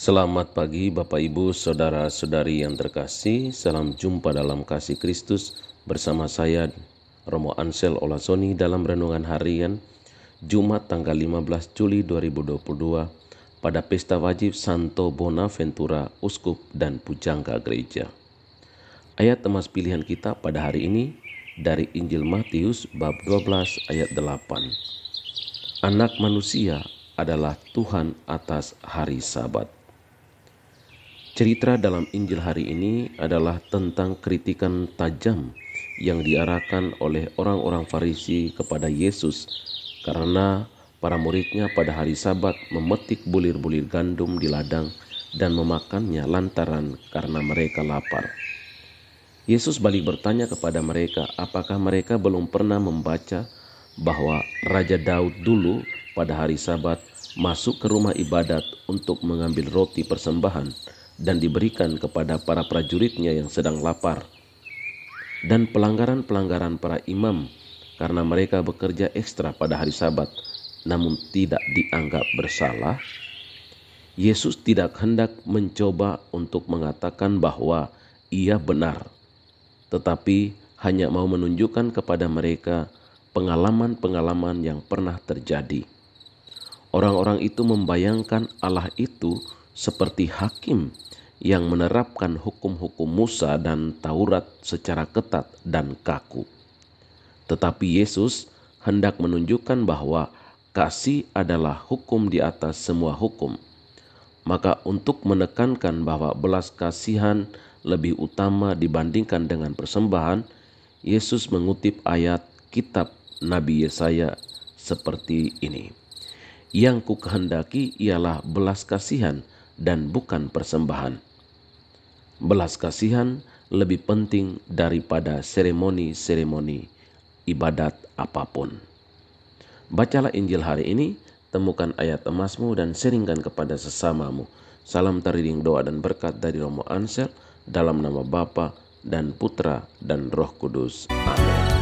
Selamat pagi Bapak Ibu, saudara-saudari yang terkasih. Salam jumpa dalam kasih Kristus bersama saya Romo Ansel Olasoni dalam renungan harian Jumat tanggal 15 Juli 2022 pada pesta wajib Santo Bonaventura Uskup dan Pujangga Gereja. Ayat emas pilihan kita pada hari ini dari Injil Matius bab 12 ayat 8. Anak manusia adalah Tuhan atas hari sabat. Cerita dalam Injil hari ini adalah tentang kritikan tajam yang diarahkan oleh orang-orang Farisi kepada Yesus karena para muridnya pada hari Sabat memetik bulir-bulir gandum di ladang dan memakannya lantaran karena mereka lapar. Yesus balik bertanya kepada mereka, apakah mereka belum pernah membaca bahwa Raja Daud dulu pada hari Sabat masuk ke rumah ibadat untuk mengambil roti persembahan dan diberikan kepada para prajuritnya yang sedang lapar, dan pelanggaran-pelanggaran para imam karena mereka bekerja ekstra pada hari Sabat namun tidak dianggap bersalah, Yesus tidak hendak mencoba untuk mengatakan bahwa ia benar, tetapi hanya mau menunjukkan kepada mereka pengalaman-pengalaman yang pernah terjadi. Orang-orang itu membayangkan Allah itu seperti hakim yang menerapkan hukum-hukum Musa dan Taurat secara ketat dan kaku. Tetapi Yesus hendak menunjukkan bahwa kasih adalah hukum di atas semua hukum. Maka untuk menekankan bahwa belas kasihan lebih utama dibandingkan dengan persembahan, Yesus mengutip ayat kitab Nabi Yesaya seperti ini. Yang ku kehendaki ialah belas kasihan dan bukan persembahan. Belas kasihan lebih penting daripada seremoni-seremoni ibadat apapun. Bacalah Injil hari ini, temukan ayat emasmu dan seringkan kepada sesamamu. Salam teriring doa dan berkat dari Romo Ansel dalam nama Bapa dan Putra dan Roh Kudus. Amin.